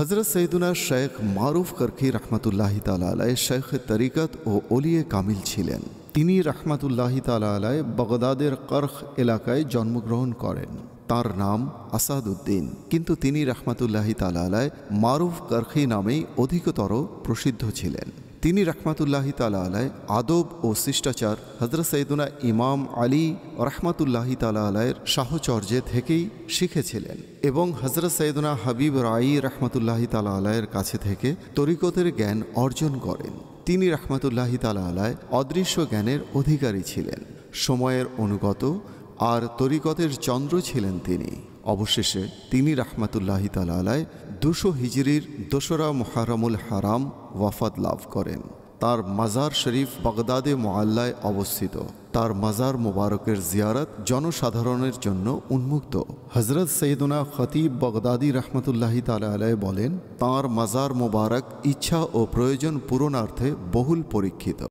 হজরত সৈদুনা শেখ মারুফ কর্কি রহমতুল্লাহ তালা শেখ তরিকত ও অলিয়ে কামিল ছিলেন তিনি রহমতুল্লাহ তালা বগদাদের কর্খ এলাকায় জন্মগ্রহণ করেন তার নাম আসাদুদ্দিন কিন্তু তিনি রহমতুল্লাহ তালা মারুফ কর্খি নামেই অধিকতর প্রসিদ্ধ ছিলেন তিনি রহমাতুল্লাহি তালা আলায় আদব ও শিষ্টাচার হজরত সৈদুনা ইমাম আলী রহমাতুল্লাহি তালা আলায়ের সাহচর্যে থেকেই শিখেছিলেন এবং হজরত সৈদুনা হাবিব রাই রহমাতুল্লাহি তালা আলায়ের কাছে থেকে তরিকতের জ্ঞান অর্জন করেন তিনি রহমাতুল্লাহি তালা আলায় অদৃশ্য জ্ঞানের অধিকারী ছিলেন সময়ের অনুগত আর তরিকতের চন্দ্র ছিলেন তিনি অবশেষে তিনি রাহমাতুল্লাহ তালায় দুশো হিজড়ির দোসরা মোহারমুল হারাম ওয়াফাত লাভ করেন তার মাজার শরীফ বাগদাদে মোয়াল্লায় অবস্থিত তার মাজার মোবারকের জিয়ারত জনসাধারণের জন্য উন্মুক্ত হজরত সৈদুনা খতিব বগদাদি রহমতুল্লাহি তালালায় বলেন তার মাজার মোবারক ইচ্ছা ও প্রয়োজন পূরণার্থে বহুল পরীক্ষিত